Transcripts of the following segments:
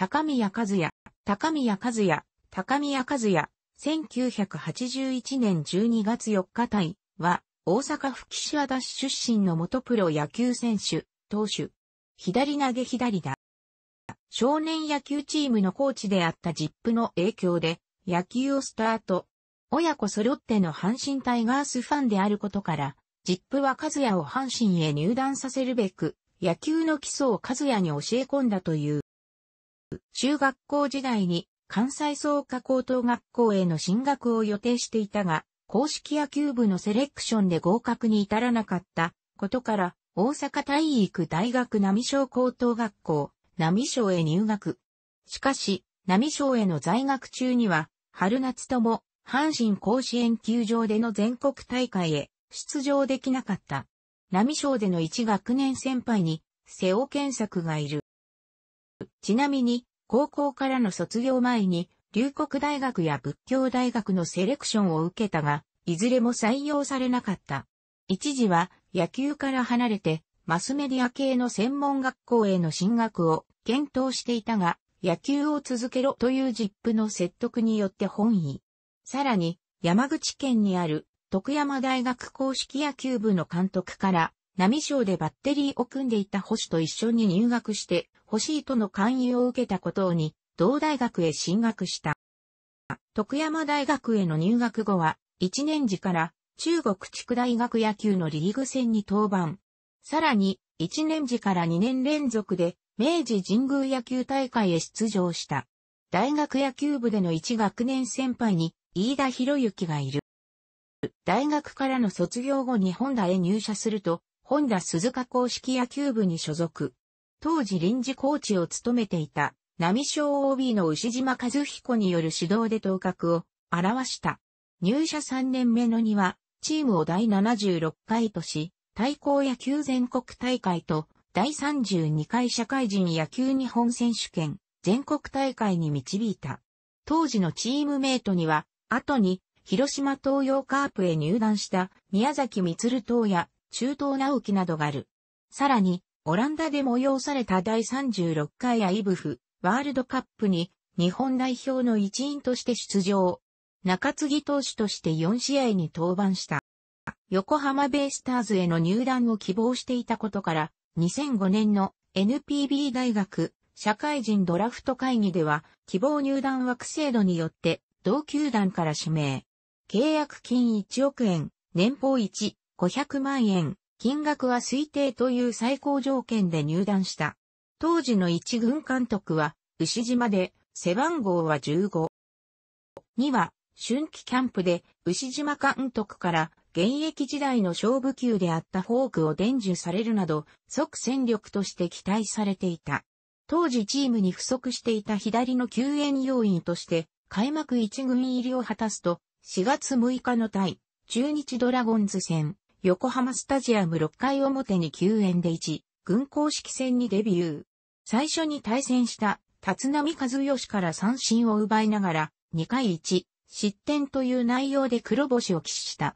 高宮和也、高宮和也、高宮和也、1981年12月4日対は、大阪府岸和田市出身の元プロ野球選手、投手、左投げ左だ。少年野球チームのコーチであったジップの影響で、野球をスタート。親子揃っての阪神タイガースファンであることから、ジップは和也を阪神へ入団させるべく、野球の基礎を和也に教え込んだという。中学校時代に関西総科高等学校への進学を予定していたが、公式野球部のセレクションで合格に至らなかったことから、大阪体育大学並小高等学校、並小へ入学。しかし、並小への在学中には、春夏とも、阪神甲子園球場での全国大会へ出場できなかった。並小での一学年先輩に、瀬尾健作がいる。ちなみに、高校からの卒業前に、龍谷大学や仏教大学のセレクションを受けたが、いずれも採用されなかった。一時は野球から離れて、マスメディア系の専門学校への進学を検討していたが、野球を続けろというジップの説得によって本意。さらに、山口県にある徳山大学公式野球部の監督から、波章でバッテリーを組んでいた保守と一緒に入学して、欲しいとの勧誘を受けたことに、同大学へ進学した。徳山大学への入学後は、1年時から中国地区大学野球のリーグ戦に登板。さらに、1年時から2年連続で、明治神宮野球大会へ出場した。大学野球部での1学年先輩に、飯田博之がいる。大学からの卒業後にホンダへ入社すると、ホンダ鈴鹿公式野球部に所属。当時臨時コーチを務めていた、波小 OB の牛島和彦による指導で頭角を表した。入社3年目のには、チームを第76回とし、対抗野球全国大会と、第32回社会人野球日本選手権、全国大会に導いた。当時のチームメイトには、後に、広島東洋カープへ入団した宮崎光東や中東直樹などがある。さらに、オランダで催された第36回アイブフワールドカップに日本代表の一員として出場。中継ぎ投手として4試合に登板した。横浜ベイスターズへの入団を希望していたことから、2005年の NPB 大学社会人ドラフト会議では、希望入団枠制度によって、同球団から指名。契約金1億円、年俸1、500万円、金額は推定という最高条件で入団した。当時の一軍監督は、牛島で、背番号は15。2は、春季キャンプで、牛島監督から、現役時代の勝負球であったフォークを伝授されるなど、即戦力として期待されていた。当時チームに不足していた左の救援要員として、開幕一軍入りを果たすと、4月6日の対、中日ドラゴンズ戦、横浜スタジアム6回表に9円で1、軍公式戦にデビュー。最初に対戦した、立浪和義から三振を奪いながら、2回1、失点という内容で黒星を喫した。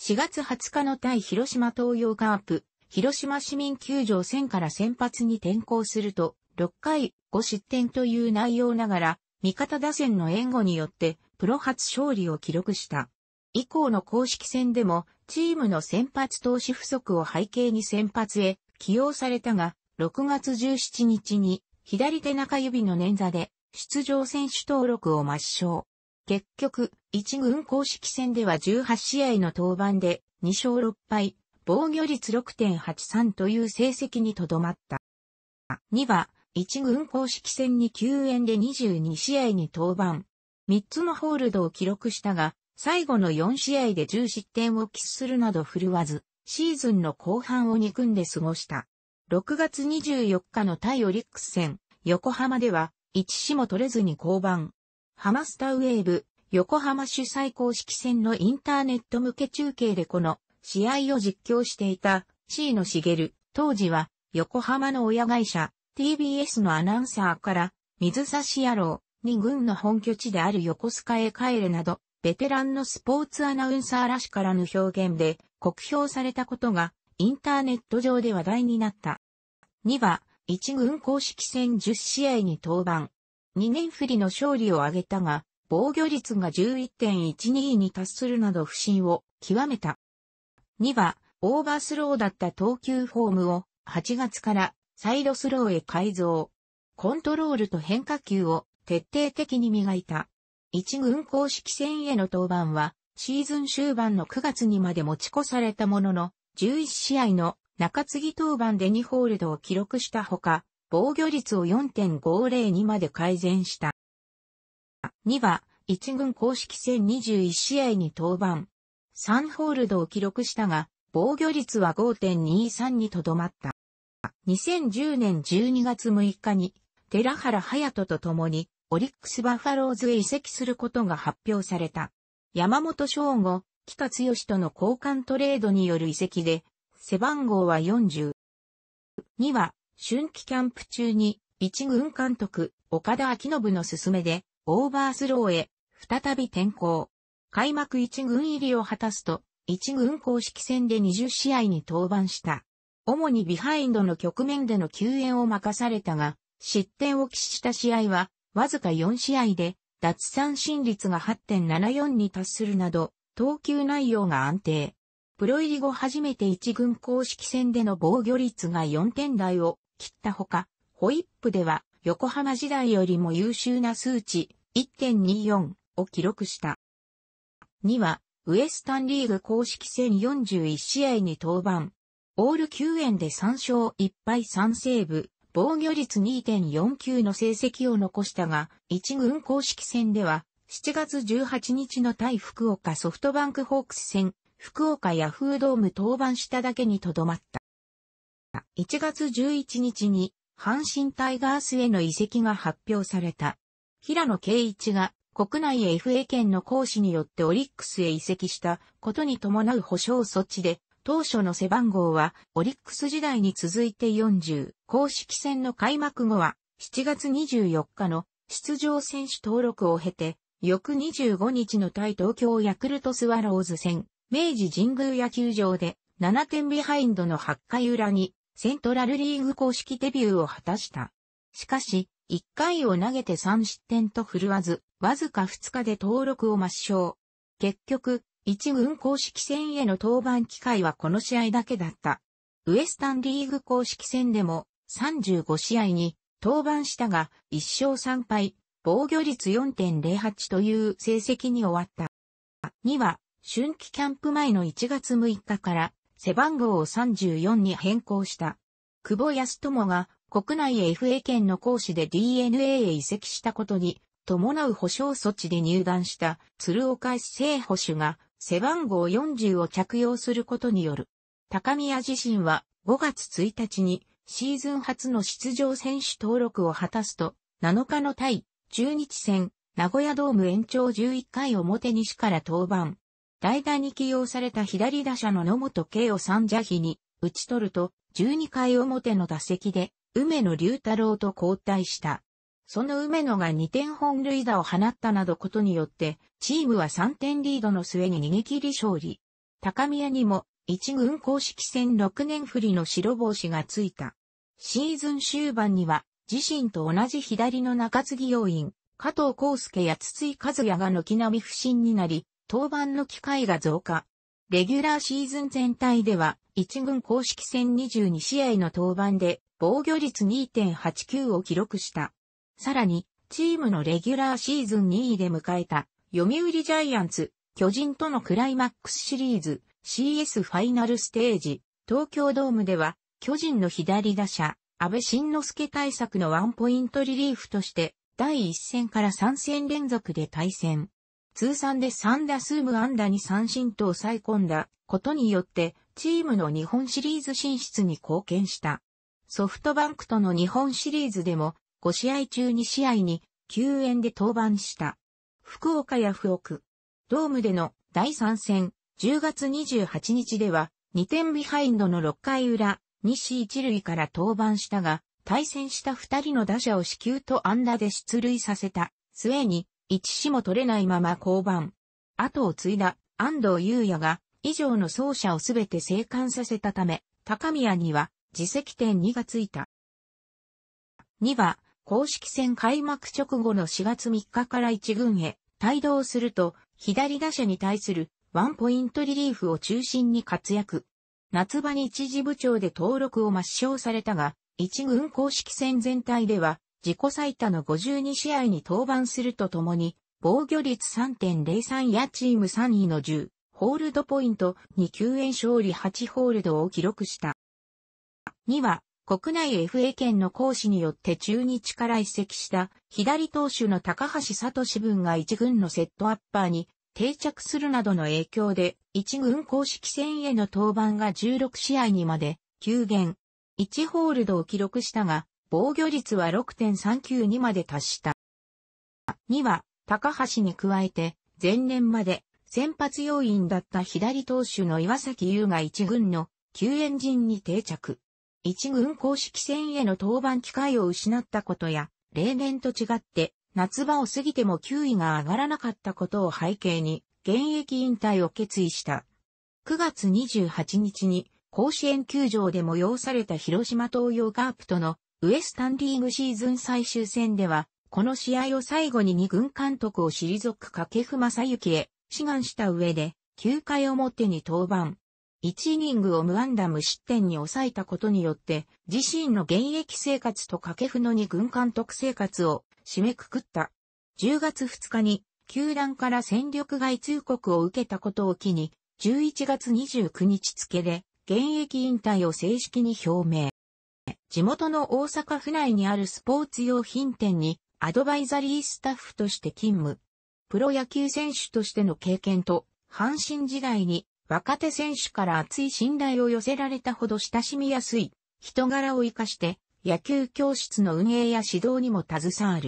4月20日の対広島東洋カープ、広島市民球場戦から先発に転向すると、6回5失点という内容ながら、味方打線の援護によって、プロ初勝利を記録した。以降の公式戦でも、チームの先発投手不足を背景に先発へ起用されたが、6月17日に左手中指の捻挫で出場選手登録を抹消。結局、一軍公式戦では18試合の登板で2勝6敗、防御率6.83という成績にとどまった。2は、一軍公式戦に9円で22試合に登板。3つのホールドを記録したが、最後の4試合で10失点を喫するなど振るわず、シーズンの後半を憎んで過ごした。6月24日の対オリックス戦、横浜では、1死も取れずに降板。ハマスタウェーブ、横浜主催公式戦のインターネット向け中継でこの試合を実況していた C の茂、当時は横浜の親会社 TBS のアナウンサーから水差し野郎に軍の本拠地である横須賀へ帰れなどベテランのスポーツアナウンサーらしからぬ表現で、酷評されたことが、インターネット上で話題になった。2は、1軍公式戦10試合に登板。2年振りの勝利を挙げたが、防御率が11.12に達するなど不振を極めた。2は、オーバースローだった投球フォームを8月からサイドスローへ改造。コントロールと変化球を徹底的に磨いた。一軍公式戦への登板は、シーズン終盤の9月にまで持ち越されたものの、11試合の中継ぎ登板で2ホールドを記録したほか、防御率を4.50にまで改善した。2は、一軍公式戦21試合に登板。3ホールドを記録したが、防御率は5.23にとどまった。2010年12月6日に、寺原隼人と共に、オリックスバファローズへ移籍することが発表された。山本翔吾、北剛との交換トレードによる移籍で、背番号は40。2は、春季キャンプ中に、一軍監督、岡田昭信の勧めで、オーバースローへ、再び転向。開幕一軍入りを果たすと、一軍公式戦で20試合に登板した。主にビハインドの局面での救援を任されたが、失点を死した試合はわずか4試合で、奪三振率が8.74に達するなど、投球内容が安定。プロ入り後初めて1軍公式戦での防御率が4点台を切ったほか、ホイップでは横浜時代よりも優秀な数値1.24を記録した。2は、ウエスタンリーグ公式戦41試合に登板。オール9円で3勝1敗3セーブ、防御率2.49の成績を残したが、一軍公式戦では、7月18日の対福岡ソフトバンクホークス戦、福岡ヤフードーム登板しただけにとどまった。1月11日に、阪神タイガースへの移籍が発表された。平野圭一が国内 FA 権の行使によってオリックスへ移籍したことに伴う保証措置で、当初の背番号はオリックス時代に続いて40。公式戦の開幕後は、7月24日の出場選手登録を経て、翌25日の対東京ヤクルトスワローズ戦、明治神宮野球場で7点ビハインドの8回裏にセントラルリーグ公式デビューを果たした。しかし、1回を投げて3失点と振るわず、わずか2日で登録を抹消。結局、1軍公式戦への登板機会はこの試合だけだった。ウエスタンリーグ公式戦でも35試合に登板したが、1勝3敗、防御率4.08という成績に終わった。2は、春季キャンプ前の1月6日から背番号を34に変更した。久保康友が国内 FA 権の講師で DNA へ移籍したことに伴う保証措置で入団した鶴岡聖保守が背番号40を着用することによる。高宮自身は5月1日にシーズン初の出場選手登録を果たすと、7日の対、中日戦、名古屋ドーム延長11回表西から登板。代打に起用された左打者の野本圭を三者比に打ち取ると、12回表の打席で、梅野龍太郎と交代した。その梅野が2点本塁打を放ったなどことによって、チームは3点リードの末に逃げ切り勝利。高宮にも一軍公式戦6年振りの白帽子がついた。シーズン終盤には、自身と同じ左の中継ぎ要員、加藤康介や筒井和也が軒並み不振になり、登板の機会が増加。レギュラーシーズン全体では、一軍公式戦22試合の登板で、防御率2.89を記録した。さらに、チームのレギュラーシーズン2位で迎えた、読売ジャイアンツ、巨人とのクライマックスシリーズ、CS ファイナルステージ、東京ドームでは、巨人の左打者、安倍晋之助対策のワンポイントリリーフとして、第1戦から3戦連続で対戦。通算で3打数無安打に三振と抑え込んだことによって、チームの日本シリーズ進出に貢献した。ソフトバンクとの日本シリーズでも、5試合中2試合に救援で登板した。福岡や福岡。ドームでの第3戦、10月28日では、2点ビハインドの6回裏、西一塁から登板したが、対戦した2人の打者を死球と安打で出塁させた、末に、1死も取れないまま降板。後を継いだ、安藤優也が、以上の走者をすべて生還させたため、高宮には、自責点2がついた。2は、公式戦開幕直後の4月3日から1軍へ、帯同すると、左打者に対するワンポイントリリーフを中心に活躍。夏場に一時部長で登録を抹消されたが、一軍公式戦全体では、自己最多の52試合に登板するとともに、防御率3.03やチーム3位の10、ホールドポイント2救援勝利8ホールドを記録した。2は、国内 FA 権の行使によって中日から移籍した左投手の高橋聡分が一軍のセットアッパーに定着するなどの影響で、1軍公式戦への登板が16試合にまで、急減。1ホールドを記録したが、防御率は6.39にまで達した。2は、高橋に加えて、前年まで、先発要員だった左投手の岩崎優が1軍の救援陣に定着。1軍公式戦への登板機会を失ったことや、例年と違って夏場を過ぎても9位が上がらなかったことを背景に、現役引退を決意した。9月28日に、甲子園球場で催された広島東洋カープとのウエスタンリーグシーズン最終戦では、この試合を最後に二軍監督を退く掛布正幸へ志願した上で、9回表に登板。1イニングを無安打無失点に抑えたことによって、自身の現役生活と掛布の二軍監督生活を締めくくった。10月2日に、球団から戦力外通告を受けたことを機に、11月29日付で、現役引退を正式に表明。地元の大阪府内にあるスポーツ用品店にアドバイザリースタッフとして勤務。プロ野球選手としての経験と、阪神時代に若手選手から熱い信頼を寄せられたほど親しみやすい人柄を活かして野球教室の運営や指導にも携わる。